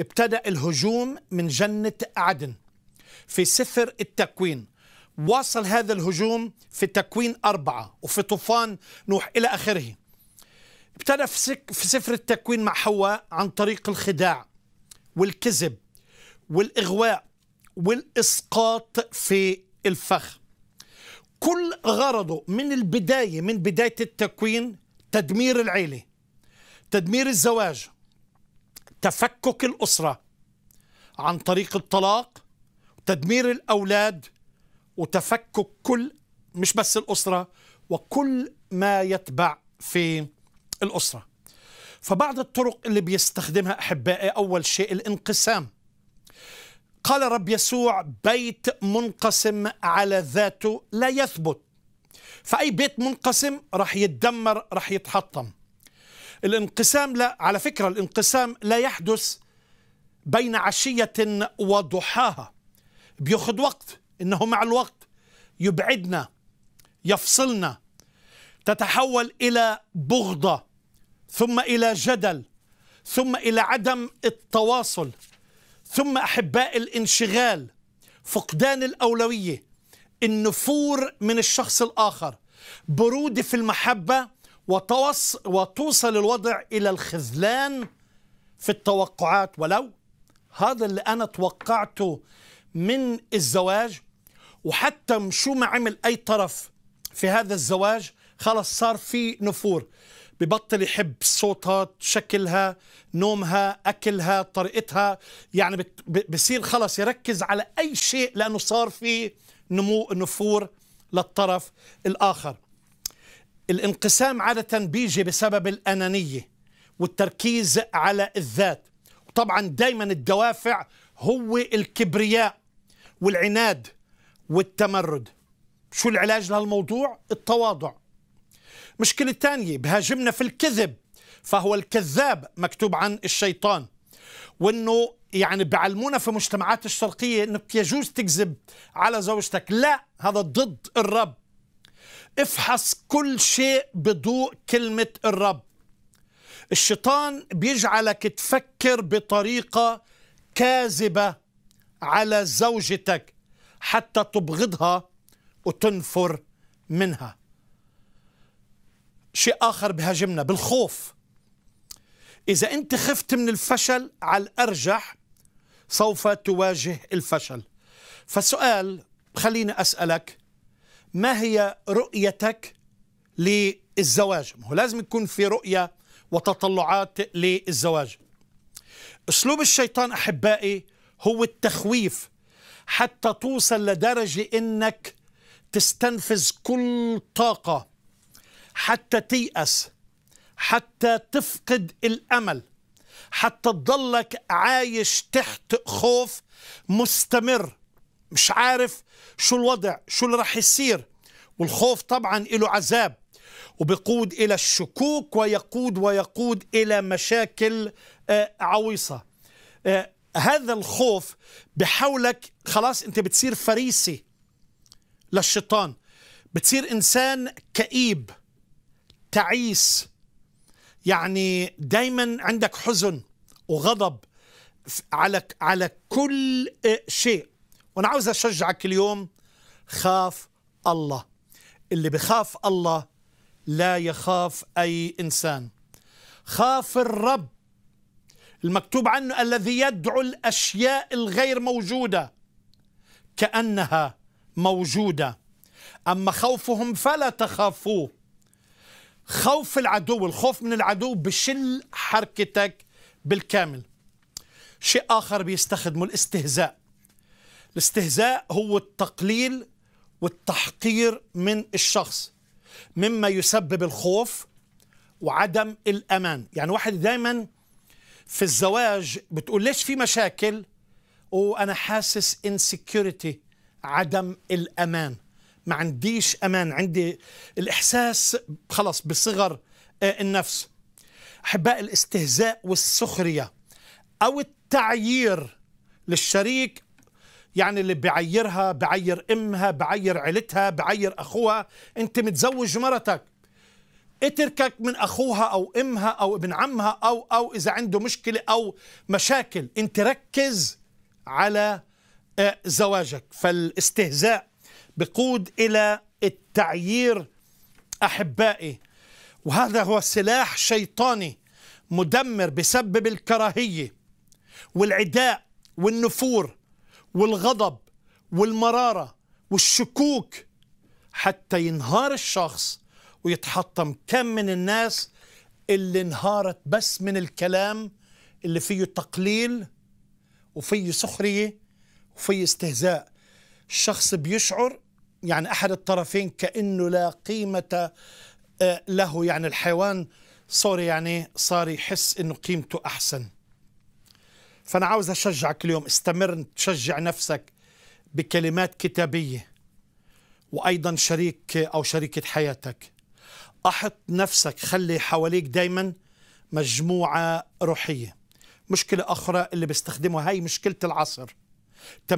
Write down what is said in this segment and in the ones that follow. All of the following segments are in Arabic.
ابتدأ الهجوم من جنة عدن في سفر التكوين واصل هذا الهجوم في تكوين أربعة وفي طوفان نوح إلى آخره ابتدى في سفر التكوين مع حواء عن طريق الخداع والكذب والإغواء والإسقاط في الفخ كل غرضه من البداية من بداية التكوين تدمير العيلة تدمير الزواج تفكك الأسرة عن طريق الطلاق وتدمير الأولاد وتفكك كل مش بس الأسرة وكل ما يتبع في الأسرة فبعض الطرق اللي بيستخدمها أحبائي أول شيء الانقسام قال رب يسوع بيت منقسم على ذاته لا يثبت فأي بيت منقسم راح يتدمر راح يتحطم الانقسام لا على فكرة الانقسام لا يحدث بين عشية وضحاها بيأخذ وقت إنه مع الوقت يبعدنا يفصلنا تتحول إلى بغضة ثم إلى جدل ثم إلى عدم التواصل ثم أحباء الانشغال فقدان الأولوية النفور من الشخص الآخر برودة في المحبة وتوص وتوصل الوضع إلى الخذلان في التوقعات ولو هذا اللي أنا توقعته من الزواج وحتى شو ما عمل أي طرف في هذا الزواج خلص صار في نفور ببطل يحب صوتها شكلها نومها أكلها طريقتها يعني بصير خلص يركز على أي شيء لأنه صار في نمو نفور للطرف الآخر الانقسام عادة بيجي بسبب الأنانية والتركيز على الذات وطبعا دايما الدوافع هو الكبرياء والعناد والتمرد شو العلاج لهالموضوع؟ التواضع مشكلة تانية بهاجمنا في الكذب فهو الكذاب مكتوب عن الشيطان وانه يعني بعلمونا في مجتمعات الشرقية انك يجوز تكذب على زوجتك لا هذا ضد الرب افحص كل شيء بضوء كلمة الرب الشيطان بيجعلك تفكر بطريقة كاذبة على زوجتك حتى تبغضها وتنفر منها شيء آخر بهاجمنا بالخوف إذا أنت خفت من الفشل على الأرجح سوف تواجه الفشل فسؤال خليني أسألك ما هي رؤيتك للزواج هو لازم يكون في رؤية وتطلعات للزواج أسلوب الشيطان أحبائي هو التخويف حتى توصل لدرجة إنك تستنفذ كل طاقة حتى تيأس حتى تفقد الأمل حتى تضلك عايش تحت خوف مستمر مش عارف شو الوضع شو اللي راح يصير والخوف طبعا له عذاب وبقود إلى الشكوك ويقود ويقود إلى مشاكل آه، عويصة آه، هذا الخوف بحولك خلاص أنت بتصير فريسي للشيطان بتصير إنسان كئيب تعيس يعني دايما عندك حزن وغضب على على كل آه، شيء وانا عاوز اشجعك اليوم خاف الله اللي بخاف الله لا يخاف اي انسان خاف الرب المكتوب عنه الذي يدعو الاشياء الغير موجوده كانها موجوده اما خوفهم فلا تخافوه خوف العدو الخوف من العدو بشل حركتك بالكامل شيء اخر بيستخدمه الاستهزاء الاستهزاء هو التقليل والتحقير من الشخص مما يسبب الخوف وعدم الامان يعني واحد دايما في الزواج بتقول ليش في مشاكل وانا حاسس انسكيورتي عدم الامان ما عنديش امان عندي الاحساس خلاص بصغر آه، النفس احباء الاستهزاء والسخريه او التعيير للشريك يعني اللي بعيرها بعير امها بعير عيلتها بعير اخوها انت متزوج مرتك اتركك من اخوها او امها او ابن عمها او او اذا عنده مشكله او مشاكل انت ركز على آه، زواجك فالاستهزاء بقود الى التعيير احبائي وهذا هو سلاح شيطاني مدمر بسبب الكراهيه والعداء والنفور والغضب والمرارة والشكوك حتى ينهار الشخص ويتحطم كم من الناس اللي انهارت بس من الكلام اللي فيه تقليل وفيه سخرية وفيه استهزاء الشخص بيشعر يعني أحد الطرفين كأنه لا قيمة آه، له يعني الحيوان سوري يعني صار يحس أنه قيمته أحسن فأنا عاوز أشجعك اليوم استمر تشجع نفسك بكلمات كتابية وأيضا شريك أو شريكة حياتك أحط نفسك خلي حواليك دايما مجموعة روحية مشكلة أخرى اللي بيستخدموا هاي مشكلة العصر 80%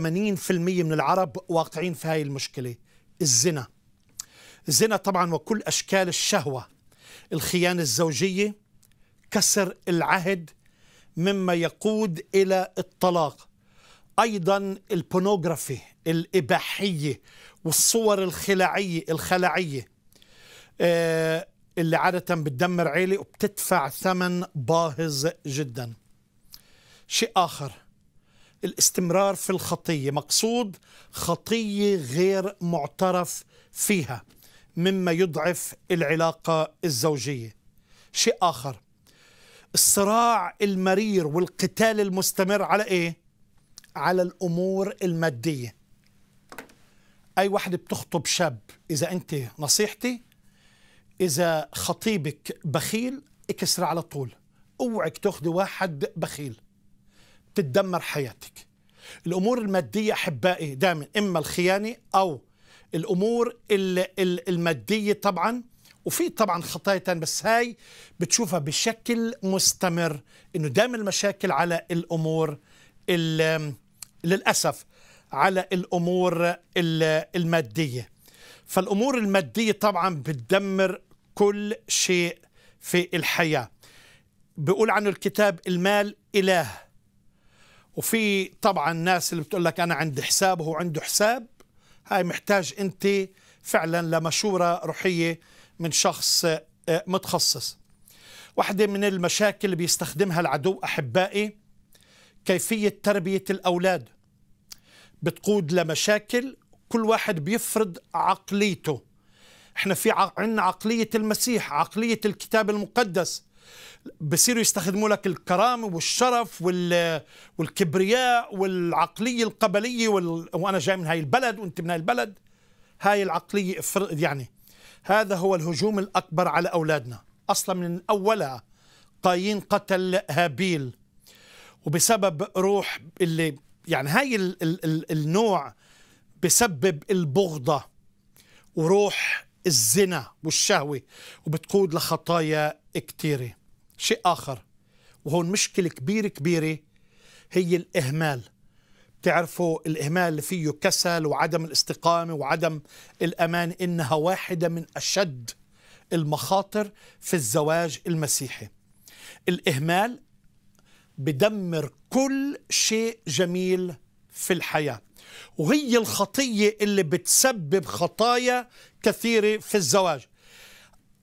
من العرب واقعين في هاي المشكلة الزنا الزنا طبعا وكل أشكال الشهوة الخيانة الزوجية كسر العهد مما يقود الى الطلاق ايضا البونوغرافي الاباحيه والصور الخلاعيه الخلعيه آه، اللي عاده بتدمر عيله وبتدفع ثمن باهظ جدا شيء اخر الاستمرار في الخطيه مقصود خطيه غير معترف فيها مما يضعف العلاقه الزوجيه شيء اخر الصراع المرير والقتال المستمر على ايه على الامور الماديه اي وحده بتخطب شاب اذا انت نصيحتي اذا خطيبك بخيل اكسر على طول اوعك تاخذي واحد بخيل بتدمر حياتك الامور الماديه احبائي دائما اما الخيانه او الامور الماديه طبعا وفي طبعا خطايا تانية بس هاي بتشوفها بشكل مستمر انه دائما المشاكل على الامور للاسف على الامور الماديه فالامور الماديه طبعا بتدمر كل شيء في الحياه بيقول عنه الكتاب المال اله وفي طبعا ناس اللي بتقول لك انا عندي حساب وهو عنده حساب هاي محتاج انت فعلا لمشوره روحيه من شخص آه، متخصص واحدة من المشاكل اللي بيستخدمها العدو أحبائي كيفية تربية الأولاد بتقود لمشاكل كل واحد بيفرض عقليته احنا في عندنا عقلية المسيح عقلية الكتاب المقدس بصيروا يستخدموا لك الكرامة والشرف والكبرياء والعقلية القبلية وال... وأنا جاي من هاي البلد وأنت من هاي البلد هاي العقلية يعني هذا هو الهجوم الأكبر على أولادنا أصلا من أولها قايين قتل هابيل وبسبب روح اللي يعني هاي الـ الـ الـ النوع بسبب البغضة وروح الزنا والشهوة وبتقود لخطايا كتيرة شيء آخر وهون مشكلة كبيرة كبيرة هي الإهمال تعرفوا الإهمال اللي فيه كسل وعدم الاستقامة وعدم الأمان إنها واحدة من أشد المخاطر في الزواج المسيحي الإهمال بدمر كل شيء جميل في الحياة وهي الخطية اللي بتسبب خطايا كثيرة في الزواج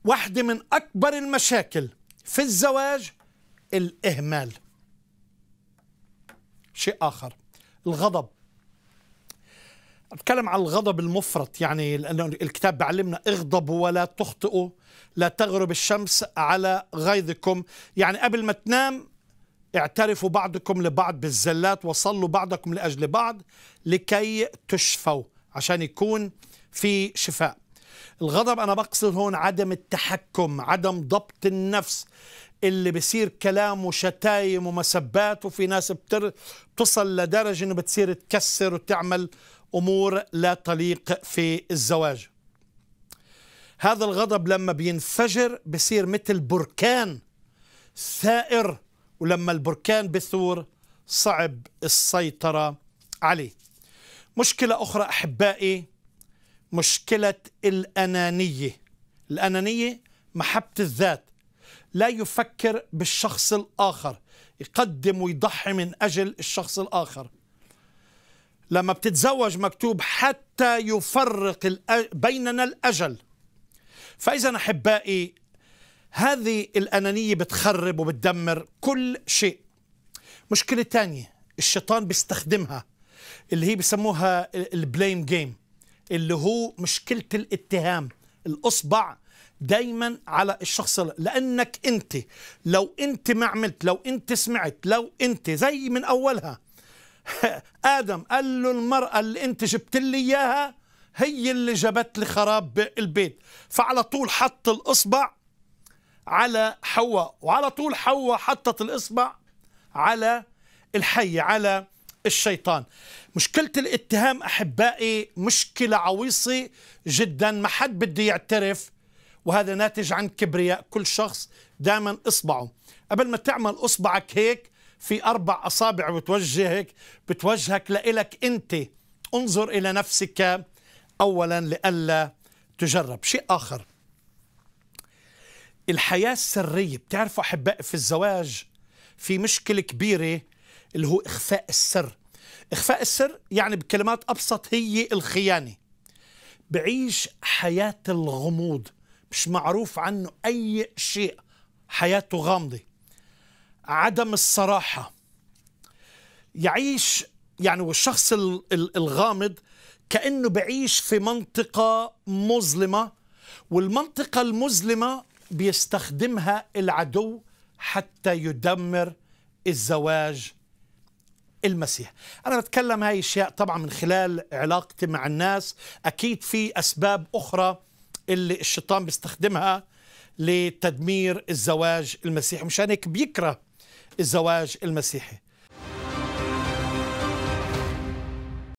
واحدة من أكبر المشاكل في الزواج الإهمال شيء آخر الغضب أتكلم عن الغضب المفرط يعني لأنه الكتاب بعلمنا اغضبوا ولا تخطئوا لا تغرب الشمس على غيظكم يعني قبل ما تنام اعترفوا بعضكم لبعض بالزلات وصلوا بعضكم لأجل بعض لكي تشفوا عشان يكون في شفاء الغضب أنا بقصد هون عدم التحكم عدم ضبط النفس اللي بصير كلام وشتايم ومسبات وفي ناس بتر... بتصل لدرجة أنه بتصير تكسر وتعمل أمور لا تليق في الزواج هذا الغضب لما بينفجر بصير مثل بركان ثائر ولما البركان بثور صعب السيطرة عليه مشكلة أخرى أحبائي مشكلة الأنانية الأنانية محبة الذات لا يفكر بالشخص الآخر يقدم ويضحي من أجل الشخص الآخر لما بتتزوج مكتوب حتى يفرق بيننا الأجل فإذا أحبائي هذه الأنانية بتخرب وبتدمر كل شيء مشكلة تانية الشيطان بيستخدمها اللي هي بسموها البليم جيم اللي هو مشكله الاتهام الاصبع دايما على الشخص لانك انت لو انت ما عملت لو انت سمعت لو انت زي من اولها ادم قال له المراه اللي انت جبت لي اياها هي اللي جابت لي خراب البيت فعلى طول حط الاصبع على حواء وعلى طول حواء حطت الاصبع على الحي على الشيطان مشكلة الاتهام أحبائي مشكلة عويصة جدا ما حد بده يعترف وهذا ناتج عن كبرياء كل شخص دائما إصبعه قبل ما تعمل إصبعك هيك في أربع أصابع بتوجهك بتوجهك لإلك أنت انظر إلى نفسك أولا لئلا تجرب شيء آخر الحياة السرية بتعرفوا أحبائي في الزواج في مشكلة كبيرة اللي هو إخفاء السر إخفاء السر يعني بكلمات أبسط هي الخيانة بعيش حياة الغموض مش معروف عنه أي شيء حياته غامضة عدم الصراحة يعيش يعني والشخص الغامض كأنه بعيش في منطقة مظلمة والمنطقة المظلمة بيستخدمها العدو حتى يدمر الزواج المسيح أنا بتكلم هاي الأشياء طبعا من خلال علاقتي مع الناس أكيد في أسباب أخرى اللي الشيطان بيستخدمها لتدمير الزواج المسيحي مشان هيك بيكره الزواج المسيحي